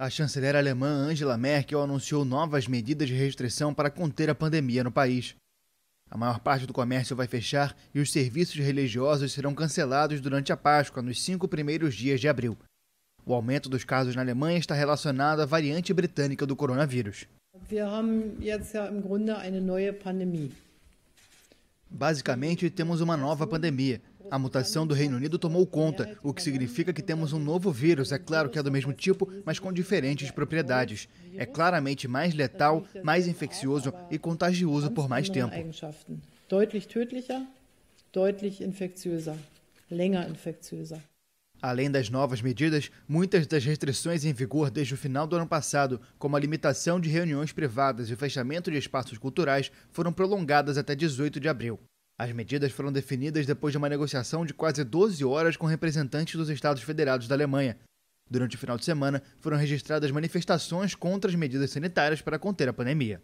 A chanceler alemã Angela Merkel anunciou novas medidas de restrição para conter a pandemia no país. A maior parte do comércio vai fechar e os serviços religiosos serão cancelados durante a Páscoa, nos cinco primeiros dias de abril. O aumento dos casos na Alemanha está relacionado à variante britânica do coronavírus. Basicamente, temos uma nova pandemia. A mutação do Reino Unido tomou conta, o que significa que temos um novo vírus, é claro que é do mesmo tipo, mas com diferentes propriedades. É claramente mais letal, mais infeccioso e contagioso por mais tempo. Além das novas medidas, muitas das restrições em vigor desde o final do ano passado, como a limitação de reuniões privadas e o fechamento de espaços culturais, foram prolongadas até 18 de abril. As medidas foram definidas depois de uma negociação de quase 12 horas com representantes dos Estados Federados da Alemanha. Durante o final de semana, foram registradas manifestações contra as medidas sanitárias para conter a pandemia.